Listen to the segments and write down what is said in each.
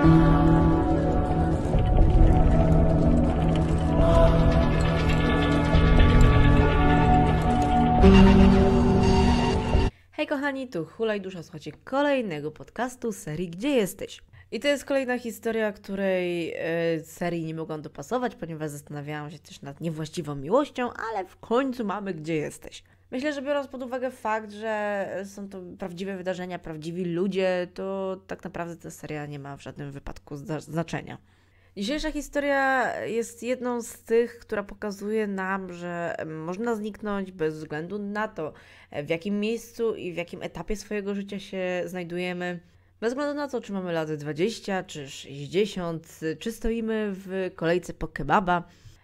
Hej kochani, tu Hulaj Dusza, słuchacie kolejnego podcastu serii Gdzie jesteś? I to jest kolejna historia, której e, serii nie mogłam dopasować, ponieważ zastanawiałam się też nad niewłaściwą miłością, ale w końcu mamy Gdzie jesteś. Myślę, że biorąc pod uwagę fakt, że są to prawdziwe wydarzenia, prawdziwi ludzie, to tak naprawdę ta seria nie ma w żadnym wypadku znaczenia. Dzisiejsza historia jest jedną z tych, która pokazuje nam, że można zniknąć bez względu na to, w jakim miejscu i w jakim etapie swojego życia się znajdujemy. Bez względu na to, czy mamy lat 20, czy 60, czy stoimy w kolejce po kebaba,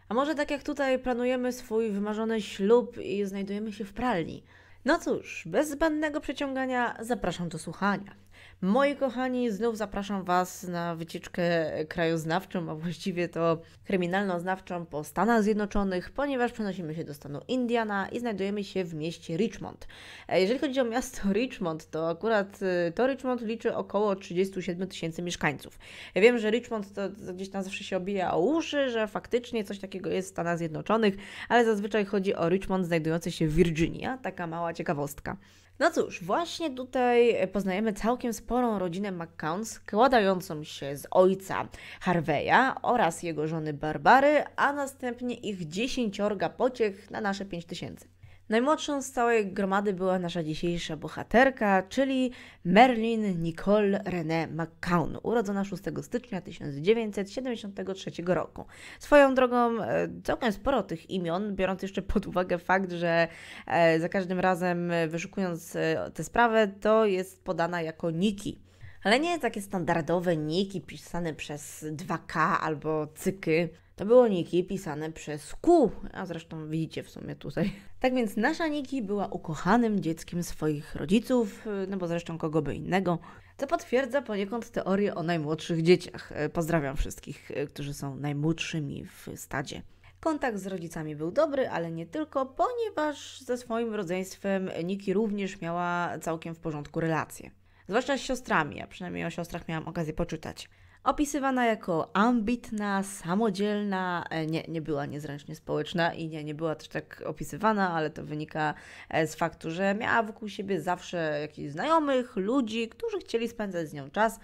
a może tak jak tutaj planujemy swój wymarzony ślub i znajdujemy się w pralni? No cóż, bez zbędnego przeciągania zapraszam do słuchania. Moi kochani, znów zapraszam Was na wycieczkę krajoznawczą, a właściwie to kryminalno-znawczą po Stanach Zjednoczonych, ponieważ przenosimy się do stanu Indiana i znajdujemy się w mieście Richmond. E, jeżeli chodzi o miasto Richmond, to akurat e, to Richmond liczy około 37 tysięcy mieszkańców. Ja wiem, że Richmond to gdzieś tam zawsze się obija o uszy, że faktycznie coś takiego jest w Stanach Zjednoczonych, ale zazwyczaj chodzi o Richmond znajdujący się w Virginii. Taka mała ciekawostka. No cóż, właśnie tutaj e, poznajemy całkiem sporą rodzinę McCown, składającą się z ojca Harveya oraz jego żony Barbary, a następnie ich dziesięciorga pociech na nasze pięć tysięcy. Najmłodszą z całej gromady była nasza dzisiejsza bohaterka, czyli Merlin Nicole René McCown, urodzona 6 stycznia 1973 roku. Swoją drogą e, całkiem sporo tych imion, biorąc jeszcze pod uwagę fakt, że e, za każdym razem e, wyszukując tę sprawę, to jest podana jako Niki. Ale nie takie standardowe niki pisane przez 2K albo cyky, to było Niki pisane przez Q, a zresztą widzicie w sumie tutaj. Tak więc nasza Niki była ukochanym dzieckiem swoich rodziców, y, no bo zresztą kogo by innego, co potwierdza poniekąd teorię o najmłodszych dzieciach. Y, pozdrawiam wszystkich, y, którzy są najmłodszymi w stadzie. Kontakt z rodzicami był dobry, ale nie tylko, ponieważ ze swoim rodzeństwem Niki również miała całkiem w porządku relacje. Zwłaszcza z siostrami, a przynajmniej o siostrach miałam okazję poczytać. Opisywana jako ambitna, samodzielna, e, nie, nie była niezręcznie społeczna i nie, nie była też tak opisywana, ale to wynika e, z faktu, że miała wokół siebie zawsze jakichś znajomych, ludzi, którzy chcieli spędzać z nią czas,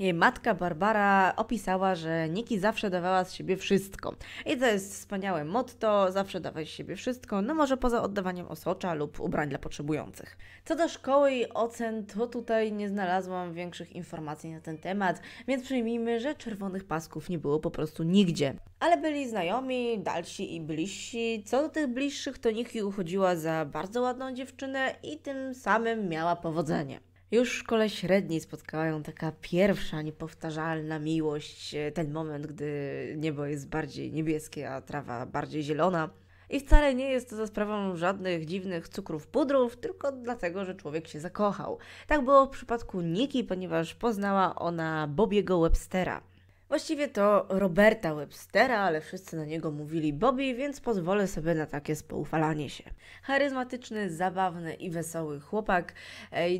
jej matka Barbara opisała, że Niki zawsze dawała z siebie wszystko. I to jest wspaniałe motto, zawsze dawać z siebie wszystko, no może poza oddawaniem osocza lub ubrań dla potrzebujących. Co do szkoły i ocen, to tutaj nie znalazłam większych informacji na ten temat, więc przyjmijmy, że czerwonych pasków nie było po prostu nigdzie. Ale byli znajomi, dalsi i bliżsi. Co do tych bliższych, to Niki uchodziła za bardzo ładną dziewczynę i tym samym miała powodzenie. Już w szkole średniej spotkała ją taka pierwsza, niepowtarzalna miłość, e, ten moment, gdy niebo jest bardziej niebieskie, a trawa bardziej zielona. I wcale nie jest to za sprawą żadnych dziwnych cukrów pudrów, tylko dlatego, że człowiek się zakochał. Tak było w przypadku Niki, ponieważ poznała ona Bobiego Webstera. Właściwie to Roberta Webstera, ale wszyscy na niego mówili Bobby, więc pozwolę sobie na takie spoufalanie się. Charyzmatyczny, zabawny i wesoły chłopak.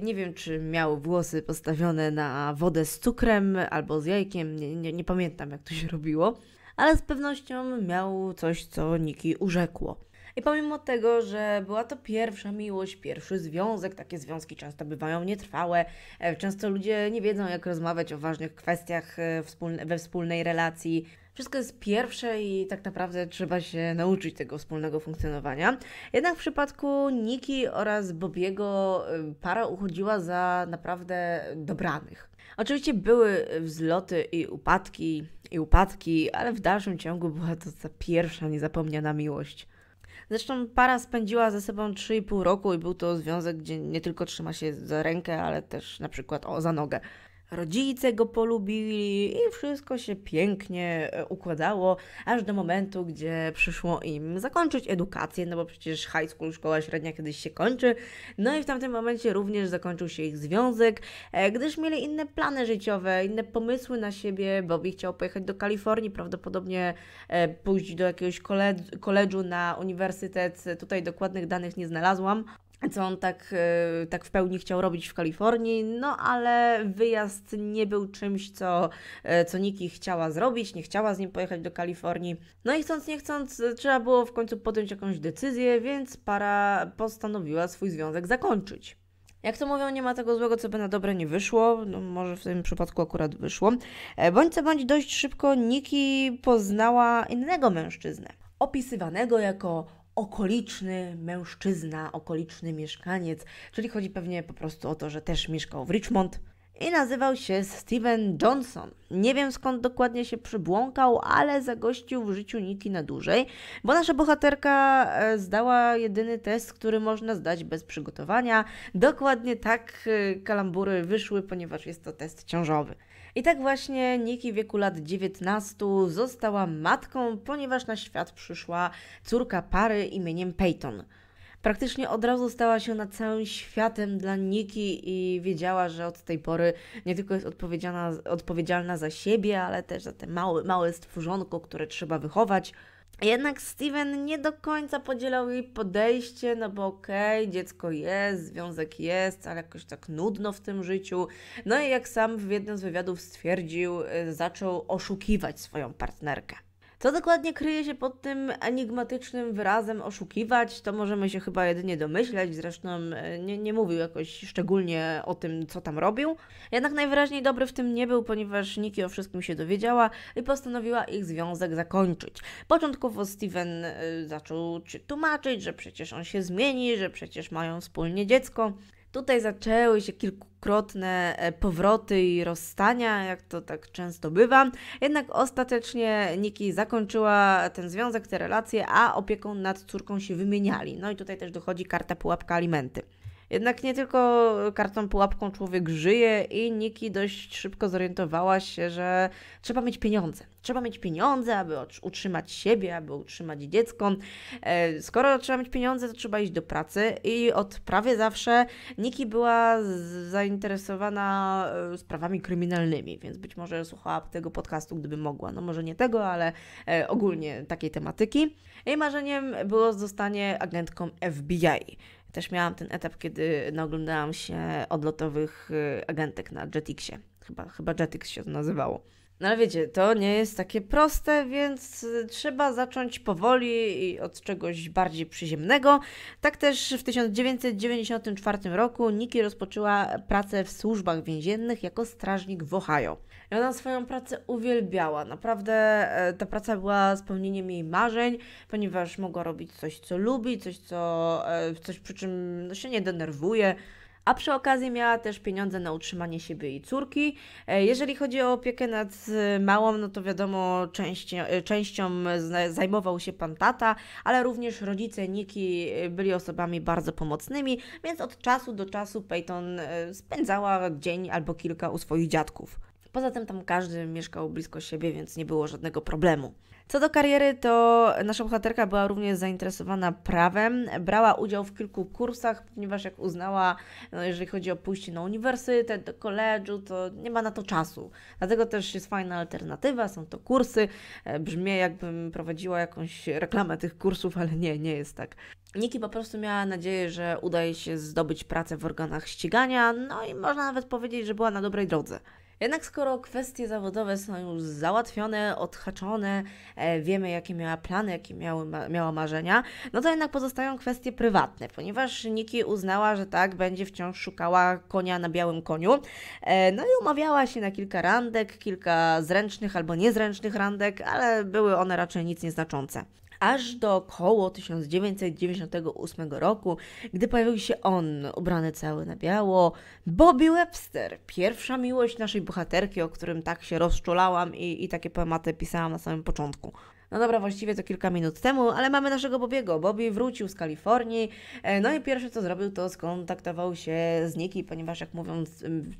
Nie wiem, czy miał włosy postawione na wodę z cukrem albo z jajkiem, nie, nie, nie pamiętam jak to się robiło ale z pewnością miał coś, co Niki urzekło. I pomimo tego, że była to pierwsza miłość, pierwszy związek, takie związki często bywają nietrwałe, e, często ludzie nie wiedzą, jak rozmawiać o ważnych kwestiach e, we wspólnej relacji. Wszystko jest pierwsze i tak naprawdę trzeba się nauczyć tego wspólnego funkcjonowania. Jednak w przypadku Niki oraz Bobiego e, para uchodziła za naprawdę dobranych. Oczywiście były wzloty i upadki, i upadki, ale w dalszym ciągu była to ta pierwsza niezapomniana miłość. Zresztą para spędziła ze sobą 3,5 roku i był to związek, gdzie nie tylko trzyma się za rękę, ale też na przykład o, za nogę. Rodzice go polubili i wszystko się pięknie e, układało, aż do momentu, gdzie przyszło im zakończyć edukację, no bo przecież high school, szkoła średnia kiedyś się kończy. No i w tamtym momencie również zakończył się ich związek, e, gdyż mieli inne plany życiowe, inne pomysły na siebie. Bobby chciał pojechać do Kalifornii, prawdopodobnie e, pójść do jakiegoś koledżu na uniwersytet. Tutaj dokładnych danych nie znalazłam co on tak, e, tak w pełni chciał robić w Kalifornii, no ale wyjazd nie był czymś, co, e, co Niki chciała zrobić, nie chciała z nim pojechać do Kalifornii. No i chcąc, nie chcąc, e, trzeba było w końcu podjąć jakąś decyzję, więc para postanowiła swój związek zakończyć. Jak to mówią, nie ma tego złego, co by na dobre nie wyszło. No, może w tym przypadku akurat wyszło. Bądź co bądź, dość szybko Niki poznała innego mężczyznę, opisywanego jako okoliczny mężczyzna, okoliczny mieszkaniec, czyli chodzi pewnie po prostu o to, że też mieszkał w Richmond i nazywał się Steven Johnson. Nie wiem skąd dokładnie się przybłąkał, ale zagościł w życiu Niki na dłużej, bo nasza bohaterka e, zdała jedyny test, który można zdać bez przygotowania. Dokładnie tak e, kalambury wyszły, ponieważ jest to test ciążowy. I tak właśnie Niki w wieku lat 19 została matką, ponieważ na świat przyszła córka pary imieniem Peyton. Praktycznie od razu stała się na całym światem dla Niki i wiedziała, że od tej pory nie tylko jest odpowiedzialna, odpowiedzialna za siebie, ale też za te małe, małe stwórzonko, które trzeba wychować. Jednak Steven nie do końca podzielał jej podejście, no bo okej, okay, dziecko jest, związek jest, ale jakoś tak nudno w tym życiu. No i jak sam w jednym z wywiadów stwierdził, y, zaczął oszukiwać swoją partnerkę. Co dokładnie kryje się pod tym enigmatycznym wyrazem oszukiwać, to możemy się chyba jedynie domyślać, zresztą e, nie, nie mówił jakoś szczególnie o tym, co tam robił. Jednak najwyraźniej dobry w tym nie był, ponieważ Nikki o wszystkim się dowiedziała i postanowiła ich związek zakończyć. Początkowo Steven e, zaczął tłumaczyć, że przecież on się zmieni, że przecież mają wspólnie dziecko. Tutaj zaczęły się kilkukrotne e, powroty i rozstania, jak to tak często bywa. Jednak ostatecznie Nikki zakończyła ten związek, te relacje, a opieką nad córką się wymieniali. No i tutaj też dochodzi karta pułapka alimenty. Jednak nie tylko kartą pułapką człowiek żyje i Niki dość szybko zorientowała się, że trzeba mieć pieniądze. Trzeba mieć pieniądze, aby utrzymać siebie, aby utrzymać dziecko. E, skoro trzeba mieć pieniądze, to trzeba iść do pracy i od prawie zawsze Niki była zainteresowana e, sprawami kryminalnymi, więc być może słuchała tego podcastu, gdyby mogła. No może nie tego, ale e, ogólnie takiej tematyki. Jej marzeniem było zostanie agentką FBI. Też miałam ten etap, kiedy naoglądałam się odlotowych y, agentek na Jetixie. Chyba, chyba Jetix się to nazywało. No ale wiecie, to nie jest takie proste, więc y, trzeba zacząć powoli i od czegoś bardziej przyziemnego. Tak też w 1994 roku Nikki rozpoczęła pracę w służbach więziennych jako strażnik w Ohio. I ona swoją pracę uwielbiała. Naprawdę e, ta praca była spełnieniem jej marzeń, ponieważ mogła robić coś, co lubi, coś, co, e, coś przy czym no, się nie denerwuje. A przy okazji miała też pieniądze na utrzymanie siebie i córki. E, jeżeli chodzi o opiekę nad małą, no to wiadomo, części, częścią zajmował się pan tata, ale również rodzice Niki byli osobami bardzo pomocnymi, więc od czasu do czasu Peyton spędzała dzień albo kilka u swoich dziadków. Poza tym tam każdy mieszkał blisko siebie, więc nie było żadnego problemu. Co do kariery, to nasza bohaterka była również zainteresowana prawem, brała udział w kilku kursach, ponieważ jak uznała, no jeżeli chodzi o pójście na uniwersytet, do koledżu, to nie ma na to czasu. Dlatego też jest fajna alternatywa, są to kursy. E, brzmi jakbym prowadziła jakąś reklamę tych kursów, ale nie, nie jest tak. Niki po prostu miała nadzieję, że udaje się zdobyć pracę w organach ścigania, no i można nawet powiedzieć, że była na dobrej drodze. Jednak skoro kwestie zawodowe są już załatwione, odhaczone, e, wiemy jakie miała plany, jakie miały, miała marzenia, no to jednak pozostają kwestie prywatne, ponieważ Niki uznała, że tak, będzie wciąż szukała konia na białym koniu. E, no i umawiała się na kilka randek, kilka zręcznych albo niezręcznych randek, ale były one raczej nic nieznaczące aż do około 1998 roku, gdy pojawił się on, ubrany cały na biało, Bobby Webster, pierwsza miłość naszej bohaterki, o którym tak się rozczulałam i, i takie poematy pisałam na samym początku. No dobra, właściwie to kilka minut temu, ale mamy naszego Bobiego. Bobby wrócił z Kalifornii, e, no i pierwsze co zrobił, to skontaktował się z Nikki, ponieważ jak mówią,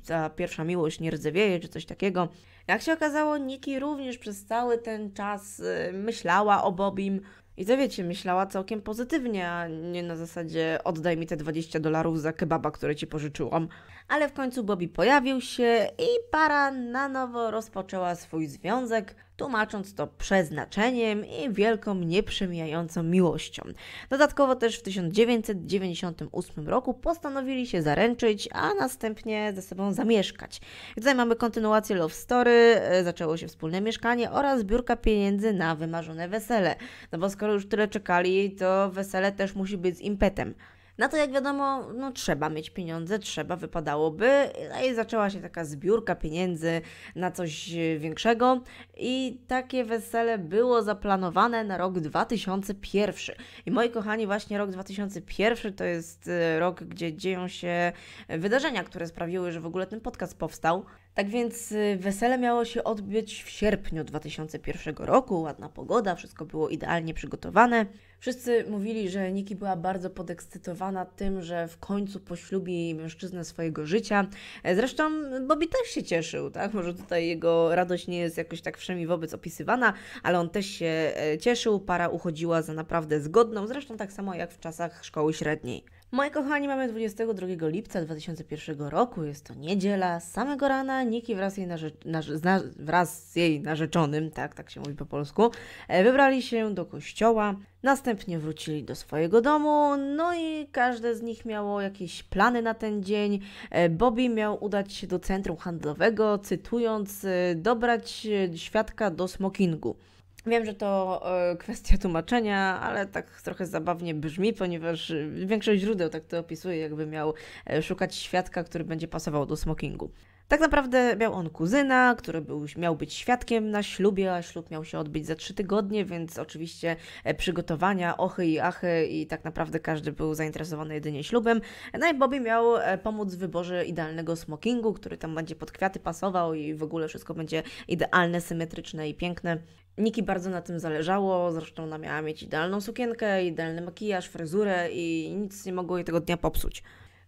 ta pierwsza miłość nie rdzewieje, czy coś takiego. Jak się okazało, Nikki również przez cały ten czas e, myślała o Bobim, i to wiecie, myślała całkiem pozytywnie, a nie na zasadzie oddaj mi te 20 dolarów za kebaba, które ci pożyczyłam. Ale w końcu Bobby pojawił się i para na nowo rozpoczęła swój związek tłumacząc to przeznaczeniem i wielką, nieprzemijającą miłością. Dodatkowo też w 1998 roku postanowili się zaręczyć, a następnie ze sobą zamieszkać. Tutaj mamy kontynuację Love Story, e, zaczęło się wspólne mieszkanie oraz zbiórka pieniędzy na wymarzone wesele. No bo skoro już tyle czekali, to wesele też musi być z impetem. Na to, jak wiadomo, no, trzeba mieć pieniądze, trzeba, wypadałoby. No i zaczęła się taka zbiórka pieniędzy na coś e, większego. I takie wesele było zaplanowane na rok 2001. I moi kochani, właśnie rok 2001 to jest e, rok, gdzie dzieją się wydarzenia, które sprawiły, że w ogóle ten podcast powstał. Tak więc y, wesele miało się odbyć w sierpniu 2001 roku, ładna pogoda, wszystko było idealnie przygotowane. Wszyscy mówili, że Niki była bardzo podekscytowana tym, że w końcu poślubi mężczyznę swojego życia. E, zresztą Bobby też się cieszył, tak? Może tutaj jego radość nie jest jakoś tak wszemi wobec opisywana, ale on też się e, cieszył, para uchodziła za naprawdę zgodną, zresztą tak samo jak w czasach szkoły średniej. Moi kochani, mamy 22 lipca 2001 roku, jest to niedziela. samego rana Niki wraz, jej narze- wraz z jej narzeczonym, tak, tak się mówi po polsku, e, wybrali się do kościoła. Następnie wrócili do swojego domu, no i każde z nich miało jakieś plany na ten dzień. E, Bobby miał udać się do centrum handlowego, cytując, e, dobrać świadka do smokingu. Wiem, że to e, kwestia tłumaczenia, ale tak trochę zabawnie brzmi, ponieważ e, większość źródeł tak to opisuje, jakby miał e, szukać świadka, który będzie pasował do smokingu. Tak naprawdę miał on kuzyna, który był, miał być świadkiem na ślubie, a ślub miał się odbyć za trzy tygodnie, więc oczywiście przygotowania, ochy i achy i tak naprawdę każdy był zainteresowany jedynie ślubem. No i Bobby miał pomóc w wyborze idealnego smokingu, który tam będzie pod kwiaty pasował i w ogóle wszystko będzie idealne, symetryczne i piękne. Niki bardzo na tym zależało, zresztą ona miała mieć idealną sukienkę, idealny makijaż, fryzurę i nic nie mogło jej tego dnia popsuć.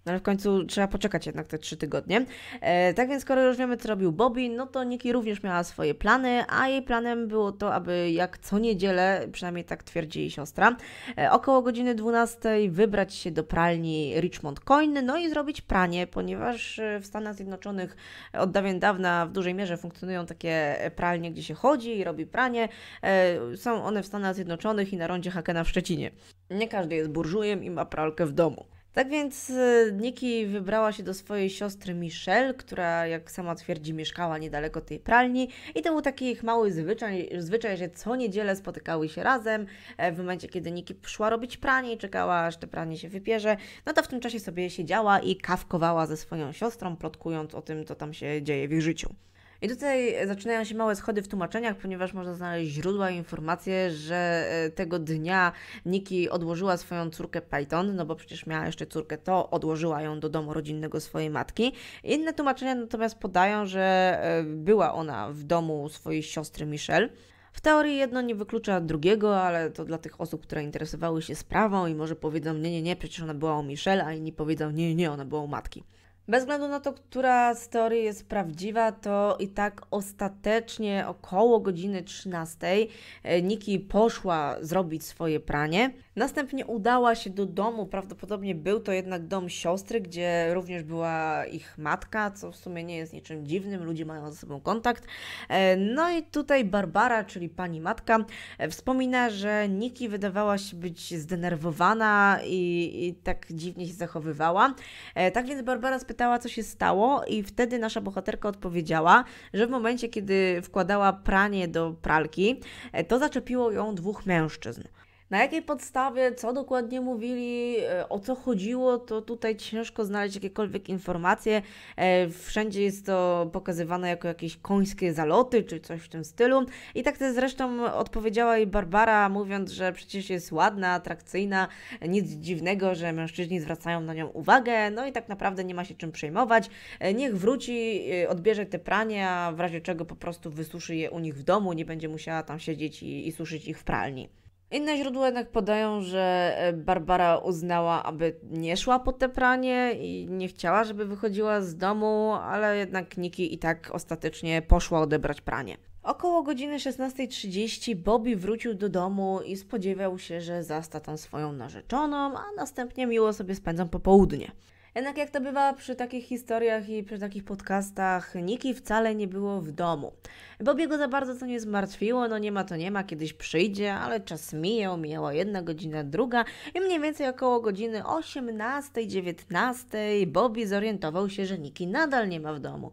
No ale w końcu trzeba poczekać jednak te trzy tygodnie. E, tak więc, skoro już wiemy, co robił Bobby, no to Nikki również miała swoje plany, a jej planem było to, aby jak co niedzielę, przynajmniej tak twierdzi jej siostra, e, około godziny 12 wybrać się do pralni Richmond Coin, no i zrobić pranie, ponieważ e, w Stanach Zjednoczonych od dawien dawna w dużej mierze funkcjonują takie e, pralnie, gdzie się chodzi i robi pranie. E, są one w Stanach Zjednoczonych i na rondzie Hakena w Szczecinie. Nie każdy jest burżujem i ma pralkę w domu. Tak więc y, Nikki wybrała się do swojej siostry Michelle, która, jak sama twierdzi, mieszkała niedaleko tej pralni i to był taki ich mały zwyczaj, zwyczaj że co niedzielę spotykały się razem. E, w momencie, kiedy Nikki szła robić pranie i czekała, aż te pranie się wypierze, no to w tym czasie sobie siedziała i kawkowała ze swoją siostrą, plotkując o tym, co tam się dzieje w ich życiu. I tutaj zaczynają się małe schody w tłumaczeniach, ponieważ można znaleźć źródła i informacje, że e, tego dnia Nikki odłożyła swoją córkę Python, no bo przecież miała jeszcze córkę, to odłożyła ją do domu rodzinnego swojej matki. Inne tłumaczenia natomiast podają, że e, była ona w domu swojej siostry Michelle. W teorii jedno nie wyklucza drugiego, ale to dla tych osób, które interesowały się sprawą i może powiedzą, nie, nie, nie, przecież ona była u Michelle, a inni powiedzą, nie, nie, ona była u matki. Bez względu na to, która z teorii jest prawdziwa, to i tak ostatecznie około godziny 13 e, Niki poszła zrobić swoje pranie. Następnie udała się do domu, prawdopodobnie był to jednak dom siostry, gdzie również była ich matka, co w sumie nie jest niczym dziwnym, ludzie mają ze sobą kontakt. E, no i tutaj Barbara, czyli pani matka, e, wspomina, że Niki wydawała się być zdenerwowana i, i tak dziwnie się zachowywała. Tak więc Barbara spytała, zapytała, co się stało, i wtedy nasza bohaterka odpowiedziała, że w momencie, kiedy wkładała pranie do pralki, e, to zaczepiło ją dwóch mężczyzn. Na jakiej podstawie, co dokładnie mówili, e, o co chodziło, to tutaj ciężko znaleźć jakiekolwiek informacje. E, wszędzie jest to pokazywane jako jakieś końskie zaloty czy coś w tym stylu. I tak to zresztą odpowiedziała jej Barbara, mówiąc, że przecież jest ładna, atrakcyjna, nic dziwnego, że mężczyźni zwracają na nią uwagę, no i tak naprawdę nie ma się czym przejmować. E, niech wróci, odbierze te prania, w razie czego po prostu wysuszy je u nich w domu, nie będzie musiała tam siedzieć i, i suszyć ich w pralni. Inne źródła jednak podają, że e, Barbara uznała, aby nie szła po te pranie i nie chciała, żeby wychodziła z domu, ale jednak Niki i tak ostatecznie poszła odebrać pranie. Około godziny 16.30 Bobby wrócił do domu i spodziewał się, że zasta tam swoją narzeczoną, a następnie miło sobie spędzą popołudnie. Jednak jak to bywa przy takich historiach i przy takich podcastach, Niki wcale nie było w domu. Bobiego za bardzo to nie zmartwiło, no nie ma to nie ma, kiedyś przyjdzie, ale czas mijał, mijała jedna godzina, druga i mniej więcej około godziny 18-19 Bobby zorientował się, że Niki nadal nie ma w domu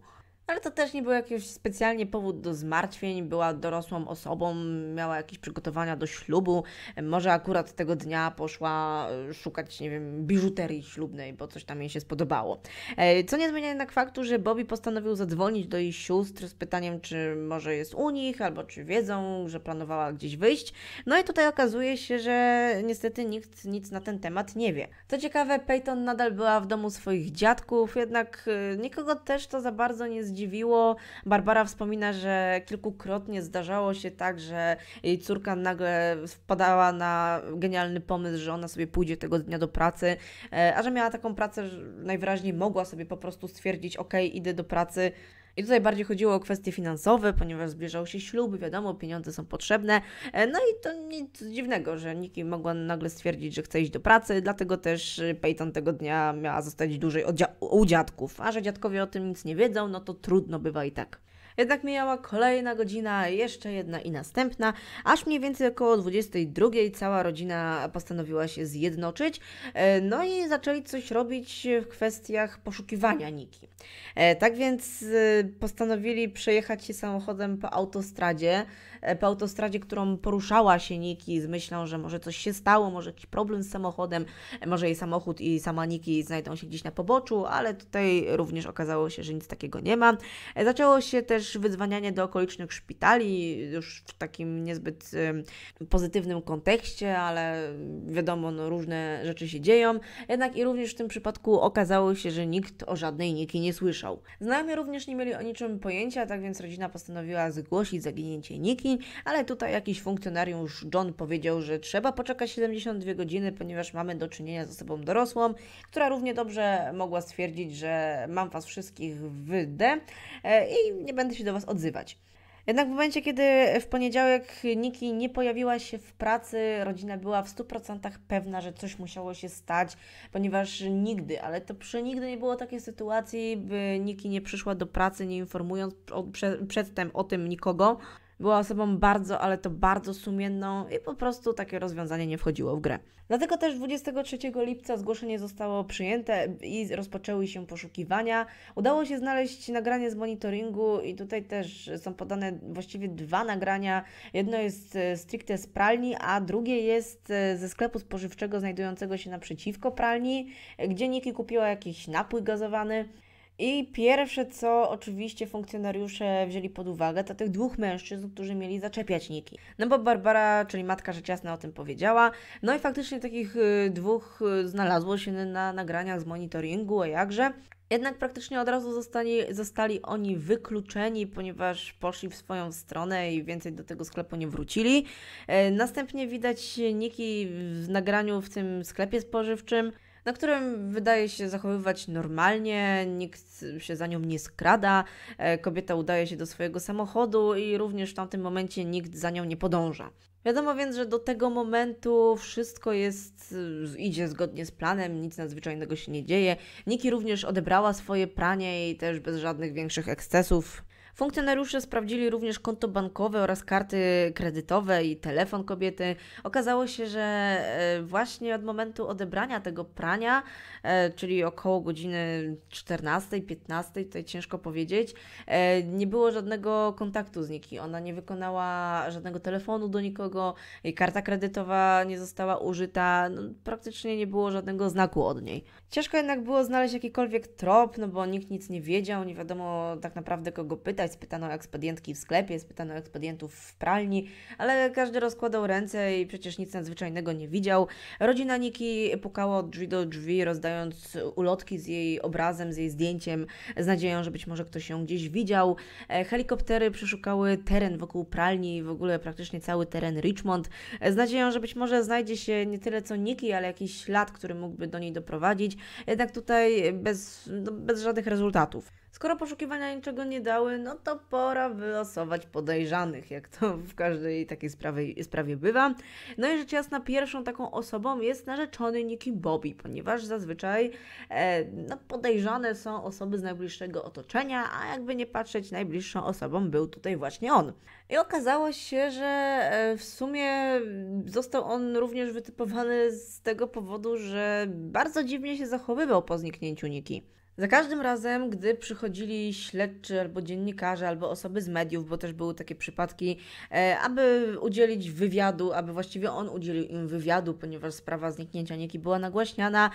ale to też nie był jakiś specjalnie powód do zmartwień. Była dorosłą osobą, miała jakieś przygotowania do ślubu. Może akurat tego dnia poszła e, szukać, nie wiem, biżuterii ślubnej, bo coś tam jej się spodobało. E, co nie zmienia jednak faktu, że Bobby postanowił zadzwonić do jej sióstr z pytaniem, czy może jest u nich, albo czy wiedzą, że planowała gdzieś wyjść. No i tutaj okazuje się, że niestety nikt nic na ten temat nie wie. Co ciekawe, Peyton nadal była w domu swoich dziadków, jednak e, nikogo też to za bardzo nie zdziwiło zdziwiło. Barbara wspomina, że kilkukrotnie zdarzało się tak, że jej córka nagle wpadała na genialny pomysł, że ona sobie pójdzie tego dnia do pracy, e, a że miała taką pracę, że najwyraźniej mogła sobie po prostu stwierdzić, ok, idę do pracy, i tutaj bardziej chodziło o kwestie finansowe, ponieważ zbliżał się ślub, wiadomo, pieniądze są potrzebne. E, no i to nic dziwnego, że Nikki mogła nagle stwierdzić, że chce iść do pracy, dlatego też y, Peyton tego dnia miała zostać dłużej u dziadków. A że dziadkowie o tym nic nie wiedzą, no to trudno bywa i tak. Jednak mijała kolejna godzina, jeszcze jedna i następna, aż mniej więcej około 22 cała rodzina postanowiła się zjednoczyć, e, no i zaczęli coś robić w kwestiach poszukiwania Niki. E, tak więc e, postanowili przejechać się samochodem po autostradzie, E, po autostradzie, którą poruszała się Niki z myślą, że może coś się stało, może jakiś problem z samochodem, e, może jej samochód i sama Niki znajdą się gdzieś na poboczu, ale tutaj również okazało się, że nic takiego nie ma. E, zaczęło się też wyzwanianie do okolicznych szpitali, już w takim niezbyt pozytywnym kontekście, ale wiadomo, no, różne rzeczy się dzieją. Jednak i również w tym przypadku okazało się, że nikt o żadnej Niki nie słyszał. Znajomi również nie mieli o niczym pojęcia, tak więc rodzina postanowiła zgłosić zaginięcie Niki, ale tutaj jakiś funkcjonariusz John powiedział, że trzeba poczekać 72 godziny, ponieważ mamy do czynienia z osobą dorosłą, która równie dobrze mogła stwierdzić, że mam was wszystkich w D e, i nie będę się do was odzywać. Jednak w momencie, kiedy w poniedziałek Niki nie pojawiła się w pracy, rodzina była w 100% pewna, że coś musiało się stać, ponieważ nigdy, ale to przy nigdy nie było takiej sytuacji, by Niki nie przyszła do pracy, nie informując o, prze, przedtem o tym nikogo. Była osobą bardzo, ale to bardzo sumienną i po prostu takie rozwiązanie nie wchodziło w grę. Dlatego też 23 lipca zgłoszenie zostało przyjęte i rozpoczęły się poszukiwania. Udało się znaleźć nagranie z monitoringu i tutaj też są podane właściwie dwa nagrania. Jedno jest e, stricte z pralni, a drugie jest e, ze sklepu spożywczego znajdującego się naprzeciwko pralni, e, gdzie Niki kupiła jakiś napój gazowany. I pierwsze, co oczywiście funkcjonariusze wzięli pod uwagę, to tych dwóch mężczyzn, którzy mieli zaczepiać Niki. No bo Barbara, czyli matka rzecz jasna, o tym powiedziała. No i faktycznie takich y, dwóch y, znalazło się na nagraniach z monitoringu, a jakże. Jednak praktycznie od razu zostali, zostali oni wykluczeni, ponieważ poszli w swoją stronę i więcej do tego sklepu nie wrócili. E, następnie widać Niki w nagraniu w tym sklepie spożywczym na którym wydaje się zachowywać normalnie, nikt się za nią nie skrada, e, kobieta udaje się do swojego samochodu i również w tamtym momencie nikt za nią nie podąża. Wiadomo więc, że do tego momentu wszystko jest, e, idzie zgodnie z planem, nic nadzwyczajnego się nie dzieje. Niki również odebrała swoje pranie i też bez żadnych większych ekscesów Funkcjonariusze sprawdzili również konto bankowe oraz karty kredytowe i telefon kobiety. Okazało się, że e, właśnie od momentu odebrania tego prania, e, czyli około godziny 14-15, tutaj ciężko powiedzieć, e, nie było żadnego kontaktu z nikim. Ona nie wykonała żadnego telefonu do nikogo, jej karta kredytowa nie została użyta, no, praktycznie nie było żadnego znaku od niej. Ciężko jednak było znaleźć jakikolwiek trop, no bo nikt nic nie wiedział, nie wiadomo tak naprawdę kogo pytać widać. Spytano ekspedientki w sklepie, spytano ekspedientów w pralni, ale każdy rozkładał ręce i przecież nic nadzwyczajnego nie widział. Rodzina Niki pukała od drzwi do drzwi, rozdając ulotki z jej obrazem, z jej zdjęciem, z nadzieją, że być może ktoś ją gdzieś widział. E, helikoptery przeszukały teren wokół pralni i w ogóle praktycznie cały teren Richmond, e, z nadzieją, że być może znajdzie się nie tyle co Niki, ale jakiś ślad, który mógłby do niej doprowadzić. Jednak tutaj bez, no, bez żadnych rezultatów. Skoro poszukiwania niczego nie dały, no to pora wylosować podejrzanych, jak to w każdej takiej sprawie, sprawie bywa. No i rzecz jasna, pierwszą taką osobą jest narzeczony Nikki Bobby, ponieważ zazwyczaj e, no, podejrzane są osoby z najbliższego otoczenia, a jakby nie patrzeć, najbliższą osobą był tutaj właśnie on. I okazało się, że e, w sumie został on również wytypowany z tego powodu, że bardzo dziwnie się zachowywał po zniknięciu Niki. Za każdym razem, gdy przychodzili śledczy albo dziennikarze, albo osoby z mediów, bo też były takie przypadki, e, aby udzielić wywiadu, aby właściwie on udzielił im wywiadu, ponieważ sprawa zniknięcia Niki była nagłaśniana,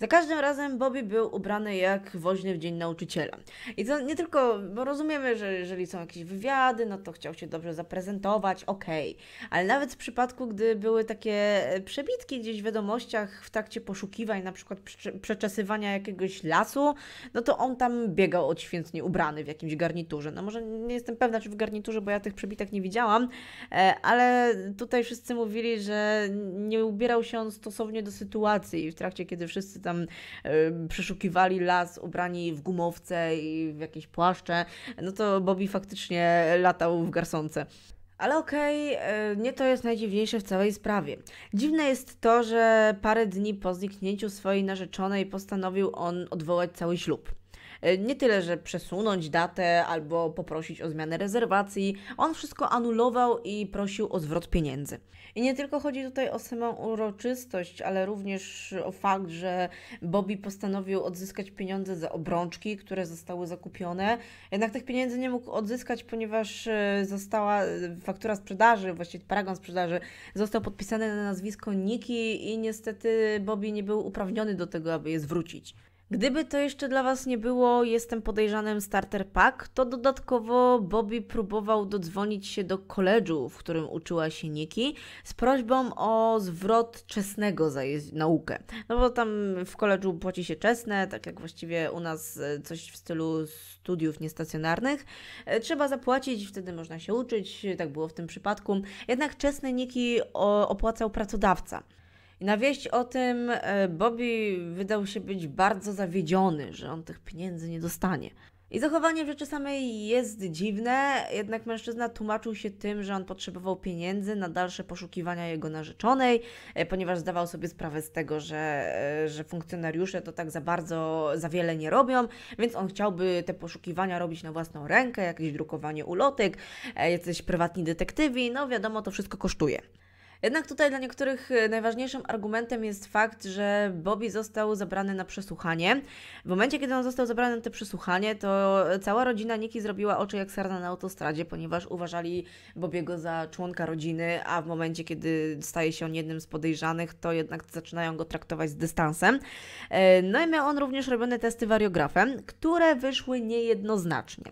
za każdym razem Bobby był ubrany jak woźny w Dzień Nauczyciela. I to nie tylko, bo rozumiemy, że jeżeli są jakieś wywiady, no to chciał się dobrze zaprezentować, okej. Okay. Ale nawet w przypadku, gdy były takie e, przebitki gdzieś w wiadomościach w trakcie poszukiwań, na przykład przeczesywania jakiegoś lasu, no to on tam biegał odświętnie ubrany w jakimś garniturze. No może nie jestem pewna, czy w garniturze, bo ja tych przebitek nie widziałam, e, ale tutaj wszyscy mówili, że nie ubierał się on stosownie do sytuacji w trakcie, kiedy wszyscy tam e, przeszukiwali las ubrani w gumowce i w jakieś płaszcze, no to Bobby faktycznie latał w garsonce. Ale okej, okay, e, nie to jest najdziwniejsze w całej sprawie. Dziwne jest to, że parę dni po zniknięciu swojej narzeczonej postanowił on odwołać cały ślub. E, nie tyle, że przesunąć datę albo poprosić o zmianę rezerwacji. On wszystko anulował i prosił o zwrot pieniędzy. I nie tylko chodzi tutaj o samą uroczystość, ale również o fakt, że Bobby postanowił odzyskać pieniądze za obrączki, które zostały zakupione. Jednak tych pieniędzy nie mógł odzyskać, ponieważ e, została e, faktura sprzedaży, właściwie paragon sprzedaży, został podpisany na nazwisko Niki i niestety Bobby nie był uprawniony do tego, aby je zwrócić. Gdyby to jeszcze dla Was nie było, jestem podejrzanym starter pack, to dodatkowo Bobby próbował dodzwonić się do koledżu, w którym uczyła się Niki, z prośbą o zwrot czesnego za jej naukę. No bo tam w koledżu płaci się czesne, tak jak właściwie u nas e, coś w stylu studiów niestacjonarnych. E, trzeba zapłacić, wtedy można się uczyć, tak było w tym przypadku. Jednak czesne Niki opłacał pracodawca. I na wieść o tym e, Bobby wydał się być bardzo zawiedziony, że on tych pieniędzy nie dostanie. I zachowanie w rzeczy samej jest dziwne, jednak mężczyzna tłumaczył się tym, że on potrzebował pieniędzy na dalsze poszukiwania jego narzeczonej, e, ponieważ zdawał sobie sprawę z tego, że, e, że funkcjonariusze to tak za bardzo, za wiele nie robią, więc on chciałby te poszukiwania robić na własną rękę, jakieś drukowanie ulotek, jacyś prywatni detektywi, no wiadomo, to wszystko kosztuje. Jednak tutaj dla niektórych e, najważniejszym argumentem jest fakt, że Bobby został zabrany na przesłuchanie. W momencie, kiedy on został zabrany na to przesłuchanie, to cała rodzina Niki zrobiła oczy jak sarna na autostradzie, ponieważ uważali Bobiego za członka rodziny, a w momencie, kiedy staje się on jednym z podejrzanych, to jednak zaczynają go traktować z dystansem. E, no i miał on również robione testy wariografem, które wyszły niejednoznacznie.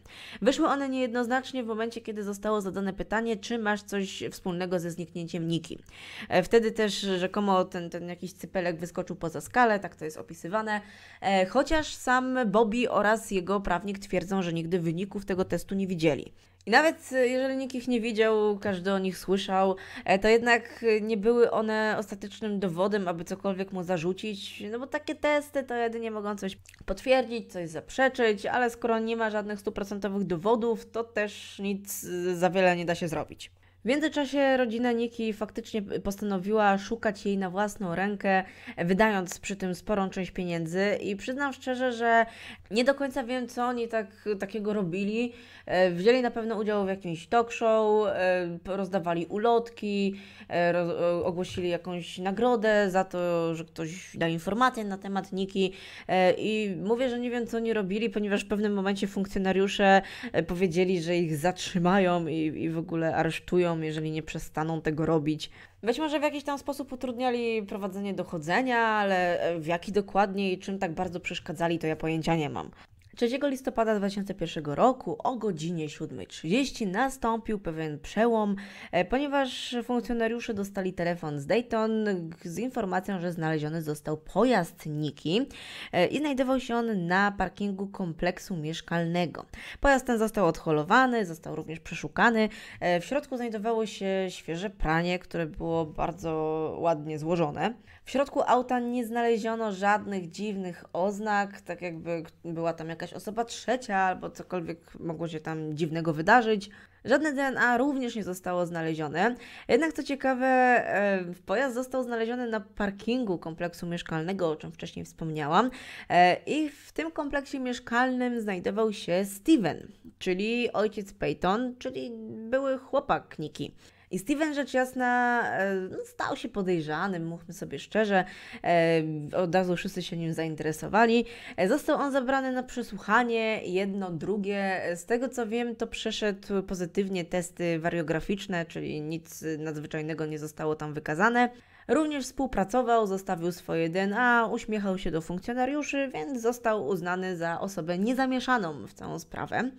Wyszły one niejednoznacznie w momencie, kiedy zostało zadane pytanie, czy masz coś wspólnego ze zniknięciem Niki. Polski. E, wtedy też rzekomo ten, ten jakiś cypelek wyskoczył poza skalę, tak to jest opisywane, e, chociaż sam Bobby oraz jego prawnik twierdzą, że nigdy wyników tego testu nie widzieli. I nawet e, jeżeli nikt ich nie widział, każdy o nich słyszał, to jednak nie były one ostatecznym dowodem, aby cokolwiek mu zarzucić, no bo takie testy to jedynie mogą coś potwierdzić, coś zaprzeczyć, ale skoro nie ma żadnych stuprocentowych dowodów, to też nic za wiele nie da się zrobić. W międzyczasie rodzina Niki faktycznie postanowiła szukać jej na własną rękę, wydając przy tym sporą część pieniędzy i przyznam szczerze, że nie do końca wiem, co oni tak, takiego robili. E, wzięli na pewno udział w jakimś talk show, e, rozdawali ulotki, e, ogłosili jakąś nagrodę za to, że ktoś da informację na temat Niki i mówię, że nie wiem, co oni robili, ponieważ w pewnym momencie funkcjonariusze powiedzieli, że ich zatrzymają i, i w ogóle aresztują jeżeli nie przestaną tego robić. Być może w jakiś tam sposób utrudniali prowadzenie dochodzenia, ale w jaki dokładnie i czym tak bardzo przeszkadzali, to ja pojęcia nie mam. 3 listopada 2001 roku o godzinie 7.30 nastąpił pewien przełom, e, ponieważ funkcjonariusze dostali telefon z Dayton z informacją, że znaleziony został pojazd Niki e, i znajdował się on na parkingu kompleksu mieszkalnego. Pojazd ten został odholowany, został również przeszukany. E, w środku znajdowało się świeże pranie, które było bardzo ładnie złożone. W środku auta nie znaleziono żadnych dziwnych oznak, tak jakby była tam jakaś osoba trzecia albo cokolwiek mogło się tam dziwnego wydarzyć. Żadne DNA również nie zostało znalezione. Jednak co ciekawe, e, pojazd został znaleziony na parkingu kompleksu mieszkalnego, o czym wcześniej wspomniałam. E, I w tym kompleksie mieszkalnym znajdował się Steven, czyli ojciec Peyton, czyli były chłopak Niki. I Steven rzecz jasna e, no, stał się podejrzanym, mówmy sobie szczerze. E, od razu wszyscy się nim zainteresowali. E, został on zabrany na przesłuchanie, jedno, drugie. Z tego co wiem, to przeszedł pozytywnie testy wariograficzne, czyli nic nadzwyczajnego nie zostało tam wykazane. Również współpracował, zostawił swoje DNA, uśmiechał się do funkcjonariuszy, więc został uznany za osobę niezamieszaną w całą sprawę.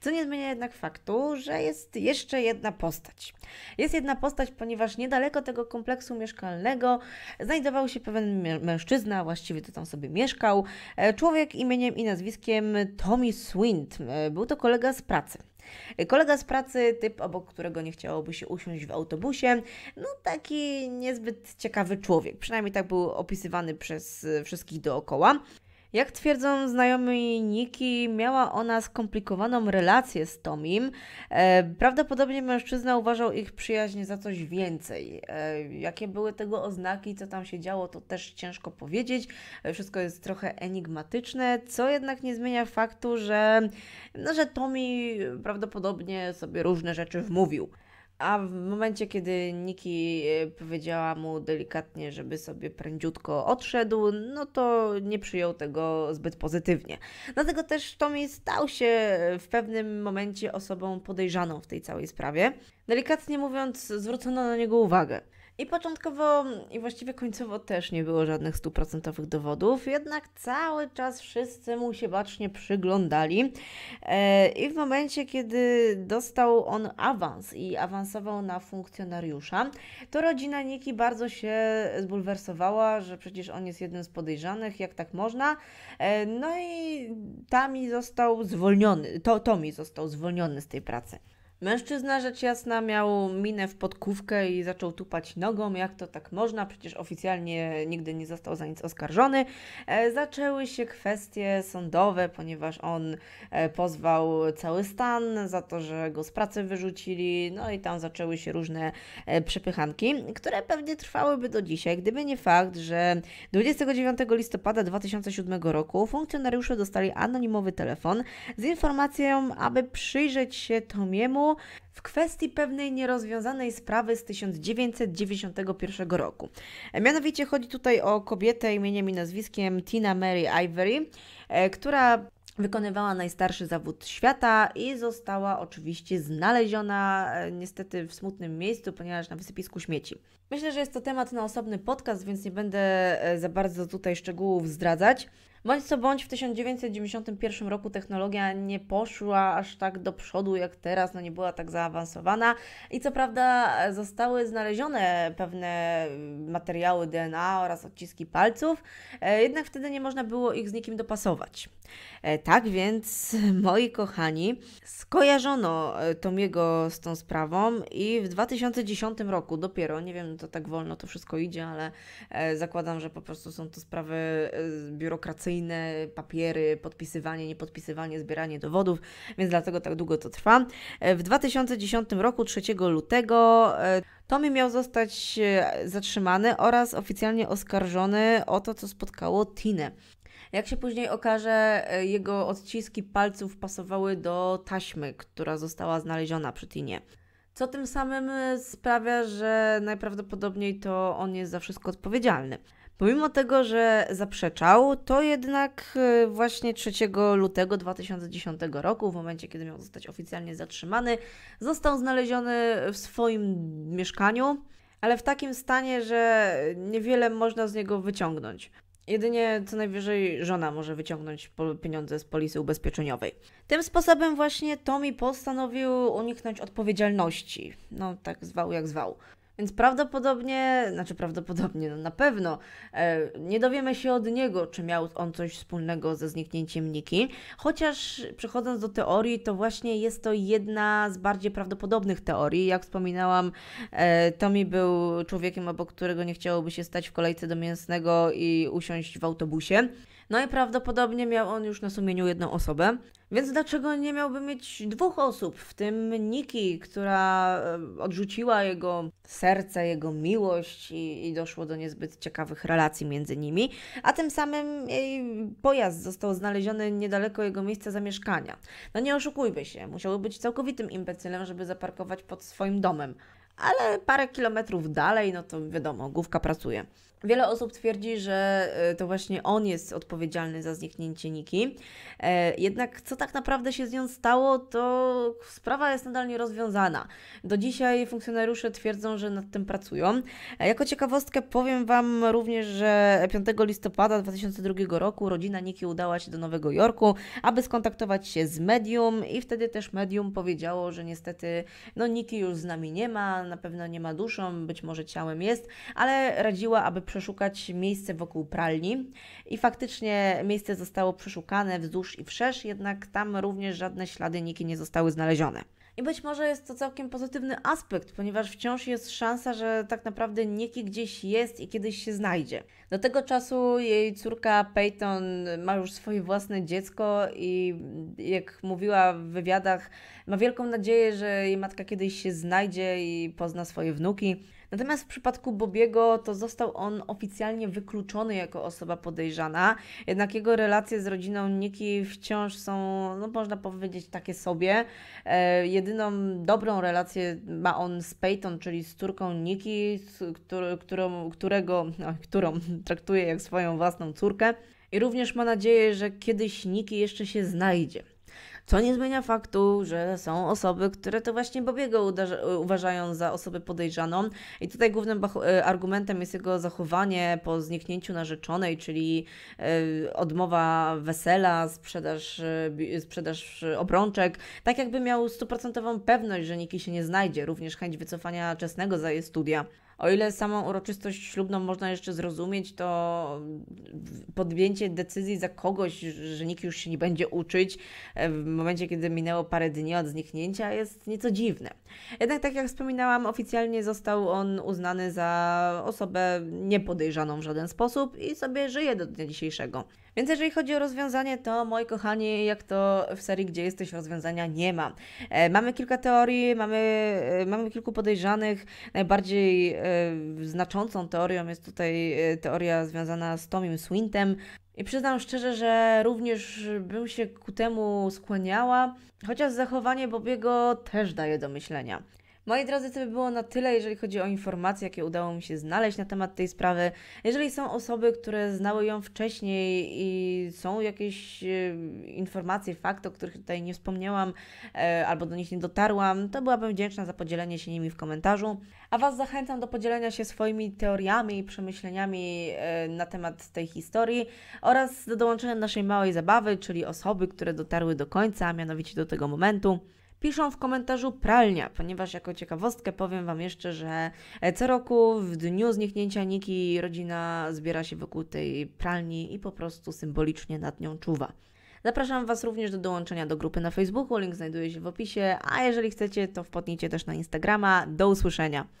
Co nie zmienia jednak faktu, że jest jeszcze jedna postać. Jest jedna postać, ponieważ niedaleko tego kompleksu mieszkalnego znajdował się pewien mężczyzna, właściwie to tam sobie mieszkał, e, człowiek imieniem i nazwiskiem Tommy Swint. E, był to kolega z pracy. Kolega z pracy, typ obok którego nie chciałoby się usiąść w autobusie, no taki niezbyt ciekawy człowiek, przynajmniej tak był opisywany przez e, wszystkich dookoła. Jak twierdzą znajomi Niki, miała ona skomplikowaną relację z Tomim. E, prawdopodobnie mężczyzna uważał ich przyjaźń za coś więcej. E, jakie były tego oznaki, co tam się działo, to też ciężko powiedzieć. E, wszystko jest trochę enigmatyczne, co jednak nie zmienia faktu, że, no, że Tomi prawdopodobnie sobie różne rzeczy wmówił. A w momencie, kiedy Niki e, powiedziała mu delikatnie, żeby sobie prędziutko odszedł, no to nie przyjął tego zbyt pozytywnie. Dlatego też Tommy stał się e, w pewnym momencie osobą podejrzaną w tej całej sprawie. Delikatnie mówiąc, zwrócono na niego uwagę. I początkowo i właściwie końcowo też nie było żadnych stuprocentowych dowodów, jednak cały czas wszyscy mu się bacznie przyglądali. E, I w momencie, kiedy dostał on awans i awansował na funkcjonariusza, to rodzina Niki bardzo się zbulwersowała, że przecież on jest jednym z podejrzanych, jak tak można. E, no i Tami został zwolniony, to Tomi został zwolniony z tej pracy. Mężczyzna rzecz jasna miał minę w podkówkę i zaczął tupać nogą, jak to tak można, przecież oficjalnie nigdy nie został za nic oskarżony. E, zaczęły się kwestie sądowe, ponieważ on e, pozwał cały stan za to, że go z pracy wyrzucili, no i tam zaczęły się różne e, przepychanki, które pewnie trwałyby do dzisiaj, gdyby nie fakt, że 29 listopada 2007 roku funkcjonariusze dostali anonimowy telefon z informacją, aby przyjrzeć się Tomiemu, w kwestii pewnej nierozwiązanej sprawy z 1991 roku. Mianowicie chodzi tutaj o kobietę imieniem i nazwiskiem Tina Mary Ivory, e, która Wykonywała najstarszy zawód świata i została oczywiście znaleziona e, niestety w smutnym miejscu, ponieważ na wysypisku śmieci. Myślę, że jest to temat na osobny podcast, więc nie będę e, za bardzo tutaj szczegółów zdradzać. Bądź co bądź, w 1991 roku technologia nie poszła aż tak do przodu jak teraz, no nie była tak zaawansowana. I co prawda e, zostały znalezione pewne y, materiały DNA oraz odciski palców, e, jednak wtedy nie można było ich z nikim dopasować. E, tak więc, moi kochani, skojarzono Tomiego z tą sprawą i w 2010 roku dopiero, nie wiem, to tak wolno to wszystko idzie, ale zakładam, że po prostu są to sprawy biurokracyjne, papiery, podpisywanie, niepodpisywanie, zbieranie dowodów, więc dlatego tak długo to trwa. E, w 2010 roku, 3 lutego, e, Tommy miał zostać e, zatrzymany oraz oficjalnie oskarżony o to, co spotkało Tinę. Jak się później okaże, jego odciski palców pasowały do taśmy, która została znaleziona przy Tinie. Co tym samym sprawia, że najprawdopodobniej to on jest za wszystko odpowiedzialny. Pomimo tego, że zaprzeczał, to jednak e, właśnie 3 lutego 2010 roku, w momencie kiedy miał zostać oficjalnie zatrzymany, został znaleziony w swoim mieszkaniu, ale w takim stanie, że niewiele można z niego wyciągnąć. Jedynie co najwyżej żona może wyciągnąć pieniądze z polisy ubezpieczeniowej. Tym sposobem właśnie Tommy postanowił uniknąć odpowiedzialności. No tak zwał jak zwał. Więc prawdopodobnie, znaczy prawdopodobnie, no na pewno e, nie dowiemy się od niego, czy miał on coś wspólnego ze zniknięciem Niki. Chociaż przechodząc do teorii, to właśnie jest to jedna z bardziej prawdopodobnych teorii. Jak wspominałam, e, Tommy był człowiekiem, obok którego nie chciałoby się stać w kolejce do mięsnego i usiąść w autobusie. No i prawdopodobnie miał on już na sumieniu jedną osobę, więc dlaczego nie miałby mieć dwóch osób, w tym Niki, która e, odrzuciła jego serce, jego miłość i, i doszło do niezbyt ciekawych relacji między nimi, a tym samym jej pojazd został znaleziony niedaleko jego miejsca zamieszkania. No nie oszukujmy się, musiały być całkowitym imbecylem, żeby zaparkować pod swoim domem ale parę kilometrów dalej, no to wiadomo, główka pracuje. Wiele osób twierdzi, że e, to właśnie on jest odpowiedzialny za zniknięcie Niki. E, jednak co tak naprawdę się z nią stało, to sprawa jest nadal nierozwiązana. Do dzisiaj funkcjonariusze twierdzą, że nad tym pracują. E, jako ciekawostkę powiem Wam również, że 5 listopada 2002 roku rodzina Niki udała się do Nowego Jorku, aby skontaktować się z medium i wtedy też medium powiedziało, że niestety no Niki już z nami nie ma, na pewno nie ma duszą, być może ciałem jest, ale radziła, aby przeszukać miejsce wokół pralni i faktycznie miejsce zostało przeszukane wzdłuż i wszerz, jednak tam również żadne ślady Niki nie zostały znalezione. I być może jest to całkiem pozytywny aspekt, ponieważ wciąż jest szansa, że tak naprawdę Niki gdzieś jest i kiedyś się znajdzie. Do tego czasu jej córka Peyton ma już swoje własne dziecko i jak mówiła w wywiadach, ma wielką nadzieję, że jej matka kiedyś się znajdzie i pozna swoje wnuki. Natomiast w przypadku Bobiego to został on oficjalnie wykluczony jako osoba podejrzana, jednak jego relacje z rodziną Niki wciąż są, no można powiedzieć, takie sobie. E, jedyną dobrą relację ma on z Peyton, czyli z córką Niki, którą, którego, no, którą traktuje jak swoją własną córkę. I również ma nadzieję, że kiedyś Niki jeszcze się znajdzie. Co nie zmienia faktu, że są osoby, które to właśnie Bobiego uważają za osobę podejrzaną. I tutaj głównym e, argumentem jest jego zachowanie po zniknięciu narzeczonej, czyli e, odmowa wesela, sprzedaż, e, sprzedaż obrączek. Tak jakby miał stuprocentową pewność, że nikt się nie znajdzie. Również chęć wycofania czesnego za jej studia. O ile samą uroczystość ślubną można jeszcze zrozumieć, to podjęcie decyzji za kogoś, że nikt już się nie będzie uczyć w momencie, kiedy minęło parę dni od zniknięcia, jest nieco dziwne. Jednak, tak jak wspominałam, oficjalnie został on uznany za osobę niepodejrzaną w żaden sposób i sobie żyje do dnia dzisiejszego. Więc jeżeli chodzi o rozwiązanie, to moi kochani, jak to w serii Gdzie jesteś rozwiązania nie ma. E, mamy kilka teorii, mamy, e, mamy kilku podejrzanych. Najbardziej e, znaczącą teorią jest tutaj e, teoria związana z Tomim Swintem. I przyznam szczerze, że również bym się ku temu skłaniała, chociaż zachowanie Bobiego też daje do myślenia. Moi drodzy, to by było na tyle, jeżeli chodzi o informacje, jakie udało mi się znaleźć na temat tej sprawy. Jeżeli są osoby, które znały ją wcześniej i są jakieś e, informacje, fakty, o których tutaj nie wspomniałam e, albo do nich nie dotarłam, to byłabym wdzięczna za podzielenie się nimi w komentarzu. A Was zachęcam do podzielenia się swoimi teoriami i przemyśleniami e, na temat tej historii oraz do dołączenia naszej małej zabawy, czyli osoby, które dotarły do końca, a mianowicie do tego momentu. Piszą w komentarzu pralnia, ponieważ jako ciekawostkę powiem Wam jeszcze, że e, co roku w dniu zniknięcia Niki rodzina zbiera się wokół tej pralni i po prostu symbolicznie nad nią czuwa. Zapraszam Was również do dołączenia do grupy na Facebooku, link znajduje się w opisie, a jeżeli chcecie, to wpadnijcie też na Instagrama. Do usłyszenia!